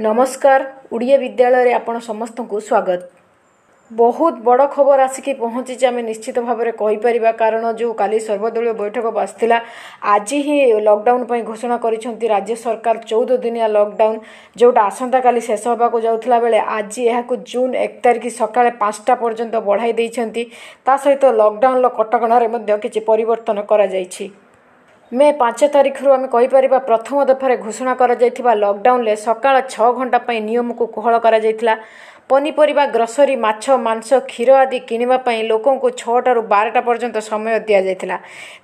ନମସ୍କାର ଓଡ଼ିଆ ବିଦ୍ୟାଳୟରେ ଆପଣ ସମସ୍ତଙ୍କୁ ସ୍ୱାଗତ ବହୁତ ବଡ଼ ଖବର ଆସିକି ପହଞ୍ଚିଛି ଆମେ ନିଶ୍ଚିତ ଭାବରେ କହିପାରିବା କାରଣ ଯେଉଁ କାଲି ସର୍ବଦଳୀୟ ବୈଠକ ଆସିଥିଲା ଆଜି ହିଁ ଲକ୍ଡାଉନ୍ ପାଇଁ ଘୋଷଣା କରିଛନ୍ତି ରାଜ୍ୟ ସରକାର ଚଉଦ ଦିନିଆ ଲକଡାଉନ ଯେଉଁଟା ଆସନ୍ତାକାଲି ଶେଷ ହେବାକୁ ଯାଉଥିଲା ବେଳେ ଆଜି ଏହାକୁ ଜୁନ୍ ଏକ ତାରିଖ ସକାଳେ ପାଞ୍ଚଟା ପର୍ଯ୍ୟନ୍ତ ବଢ଼ାଇ ଦେଇଛନ୍ତି ତା ସହିତ ଲକଡାଉନର କଟକଣାରେ ମଧ୍ୟ କିଛି ପରିବର୍ତ୍ତନ କରାଯାଇଛି ମେ ପାଞ୍ଚ ତାରିଖରୁ ଆମେ କହିପାରିବା ପ୍ରଥମ ଦଫାରେ ଘୋଷଣା କରାଯାଇଥିବା ଲକଡାଉନରେ ସକାଳ ଛଅ ଘଣ୍ଟା ପାଇଁ ନିୟମକୁ କୋହଳ କରାଯାଇଥିଲା ପନିପରିବା ଗ୍ରସରୀ ମାଛ ମାଂସ କ୍ଷୀର ଆଦି କିଣିବା ପାଇଁ ଲୋକଙ୍କୁ ଛଅଟାରୁ ବାରଟା ପର୍ଯ୍ୟନ୍ତ ସମୟ ଦିଆଯାଇଥିଲା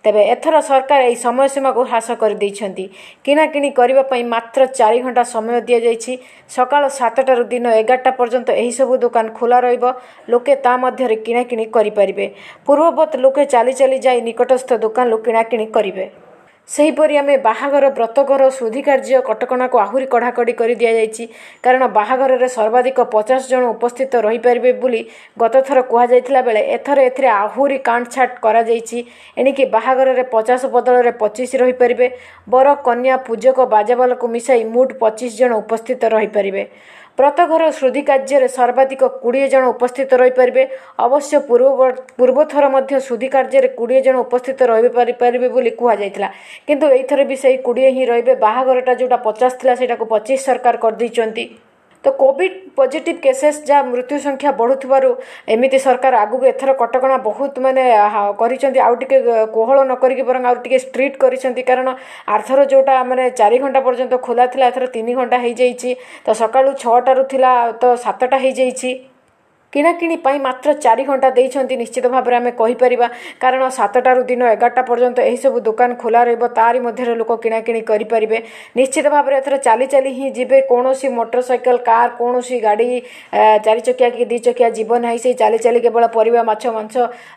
ତେବେ ଏଥର ସରକାର ଏହି ସମୟସୀମାକୁ ହ୍ରାସ କରିଦେଇଛନ୍ତି କିଣାକିଣି କରିବା ପାଇଁ ମାତ୍ର ଚାରି ଘଣ୍ଟା ସମୟ ଦିଆଯାଇଛି ସକାଳ ସାତଟାରୁ ଦିନ ଏଗାରଟା ପର୍ଯ୍ୟନ୍ତ ଏହିସବୁ ଦୋକାନ ଖୋଲା ରହିବ ଲୋକେ ତା ମଧ୍ୟରେ କିଣାକିଣି କରିପାରିବେ ପୂର୍ବବତ୍ ଲୋକେ ଚାଲି ଚାଲି ଯାଇ ନିକଟସ୍ଥ ଦୋକାନରୁ କିଣାକିଣି କରିବେ ସେହିପରି ଆମେ ବାହାଘର ବ୍ରତଘର ଶୁଦ୍ଧି କାର୍ଯ୍ୟ କଟକଣାକୁ ଆହୁରି କଡ଼ାକଡ଼ି କରି ଦିଆଯାଇଛି କାରଣ ବାହାଘରରେ ସର୍ବାଧିକ ପଚାଶ ଜଣ ଉପସ୍ଥିତ ରହିପାରିବେ ବୋଲି ଗତଥର କୁହାଯାଇଥିଲା ବେଳେ ଏଥର ଏଥିରେ ଆହୁରି କାଣ୍ଟଛାଟ କରାଯାଇଛି ଏଣିକି ବାହାଘରରେ ପଚାଶ ବଦଳରେ ପଚିଶ ରହିପାରିବେ ବର କନ୍ୟା ପୂଜକ ବାଜାବାଲକୁ ମିଶାଇ ମୁଟ୍ ପଚିଶ ଜଣ ଉପସ୍ଥିତ ରହିପାରିବେ ପ୍ରତଘର ଶୁଦ୍ଧି କାର୍ଯ୍ୟରେ ସର୍ବାଧିକ କୋଡ଼ିଏ ଜଣ ଉପସ୍ଥିତ ରହିପାରିବେ ଅବଶ୍ୟ ପୂର୍ବ ପୂର୍ବଥର ମଧ୍ୟ ଶୁଦ୍ଧି କାର୍ଯ୍ୟରେ କୋଡ଼ିଏ ଜଣ ଉପସ୍ଥିତ ରହିପାରିପାରିବେ ବୋଲି କୁହାଯାଇଥିଲା କିନ୍ତୁ ଏଇଥର ବି ସେଇ କୋଡ଼ିଏ ହିଁ ରହିବେ ବାହାଘରଟା ଯେଉଁଟା ପଚାଶ ଥିଲା ସେଇଟାକୁ ପଚିଶ ସରକାର କରିଦେଇଛନ୍ତି ତ କୋଭିଡ଼ ପଜିଟିଭ କେସେସ୍ ଯାହା ମୃତ୍ୟୁ ସଂଖ୍ୟା ବଢ଼ୁଥିବାରୁ ଏମିତି ସରକାର ଆଗକୁ ଏଥର କଟକଣା ବହୁତ ମାନେ କରିଛନ୍ତି ଆଉ ଟିକେ କୋହଳ ନ କରିକି ବରଂ ଆଉ ଟିକେ ଷ୍ଟ୍ରିକ୍ଟ କରିଛନ୍ତି କାରଣ ଆର୍ଥର ଯେଉଁଟା ମାନେ ଚାରି ଘଣ୍ଟା ପର୍ଯ୍ୟନ୍ତ ଖୋଲା ଥିଲା ଏଥର ତିନି ଘଣ୍ଟା ହେଇଯାଇଛି ତ ସକାଳୁ ଛଅଟାରୁ ଥିଲା ତ ସାତଟା ହେଇଯାଇଛି କିଣାକିଣି ପାଇଁ ମାତ୍ର ଚାରି ଘଣ୍ଟା ଦେଇଛନ୍ତି ନିଶ୍ଚିତ ଭାବରେ ଆମେ କହିପାରିବା କାରଣ ସାତଟାରୁ ଦିନ ଏଗାରଟା ପର୍ଯ୍ୟନ୍ତ ଏହିସବୁ ଦୋକାନ ଖୋଲା ରହିବ ତାରି ମଧ୍ୟରେ ଲୋକ କିଣାକିଣି କରିପାରିବେ ନିଶ୍ଚିତ ଭାବରେ ଏଥର ଚାଲି ଚାଲି ହିଁ ଯିବେ କୌଣସି ମୋଟରସାଇକେଲ କାର୍ କୌଣସି ଗାଡ଼ି ଚାରିଚକିଆ କି ଦୁଇଚକିଆ ଯିବ ନାହିଁ ସେଇ ଚାଲି ଚାଲି କେବଳ ପରିବା ମାଛ ମାଂସ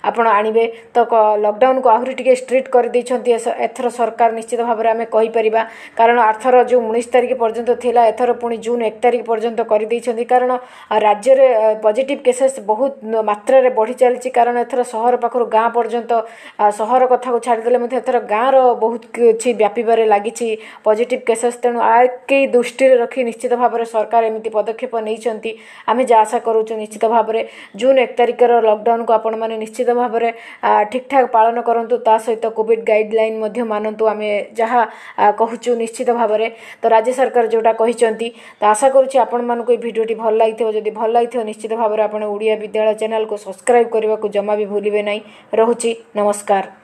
ଆପଣ ଆଣିବେ ତ ଲକଡାଉନକୁ ଆହୁରି ଟିକେ ଷ୍ଟ୍ରିକ୍ଟ କରିଦେଇଛନ୍ତି ଏଥର ସରକାର ନିଶ୍ଚିତ ଭାବରେ ଆମେ କହିପାରିବା କାରଣ ଆର୍ଥର ଯେଉଁ ଉଣେଇଶ ତାରିଖ ପର୍ଯ୍ୟନ୍ତ ଥିଲା ଏଥର ପୁଣି ଜୁନ୍ ଏକ ତାରିଖ ପର୍ଯ୍ୟନ୍ତ କରିଦେଇଛନ୍ତି କାରଣ ରାଜ୍ୟରେ ପଜିଟିଭ କେସେସ୍ ବହୁତ ମାତ୍ରାରେ ବଢ଼ି ଚାଲିଛି କାରଣ ଏଥର ସହର ପାଖରୁ ଗାଁ ପର୍ଯ୍ୟନ୍ତ ସହର କଥାକୁ ଛାଡ଼ିଦେଲେ ମଧ୍ୟ ଏଥର ଗାଁର ବହୁତ କିଛି ବ୍ୟାପିବାରେ ଲାଗିଛି ପଜିଟିଭ୍ କେସେସ୍ ତେଣୁ ଆ କେହି ଦୃଷ୍ଟିରେ ରଖି ନିଶ୍ଚିତ ଭାବରେ ସରକାର ଏମିତି ପଦକ୍ଷେପ ନେଇଛନ୍ତି ଆମେ ଯାହା ଆଶା କରୁଛୁ ନିଶ୍ଚିତ ଭାବରେ ଜୁନ୍ ଏକ ତାରିଖର ଲକଡାଉନକୁ ଆପଣମାନେ ନିଶ୍ଚିତ ଭାବରେ ଠିକ୍ଠାକ୍ ପାଳନ କରନ୍ତୁ ତା ସହିତ କୋଭିଡ଼ ଗାଇଡ଼ଲାଇନ୍ ମଧ୍ୟ ମାନନ୍ତୁ ଆମେ ଯାହା କହୁଛୁ ନିଶ୍ଚିତ ଭାବରେ ତ ରାଜ୍ୟ ସରକାର ଯେଉଁଟା କହିଛନ୍ତି ତ ଆଶା କରୁଛି ଆପଣମାନଙ୍କୁ এই ভিডিওটি ভাল লাগিথিব যদি ভাল লাগিথিব নিশ্চিত ভাবে ଆପଣ ଓଡ଼ିଆ ବିଦ୍ୟାଳୟ ଚ୍ୟାନେଲକୁ ସବସ୍କ୍ରାଇବ୍ କରିବାକୁ ଜମା ବି ଭୁଲିବେ ନାହିଁ ରହୁଛି ନମସ୍କାର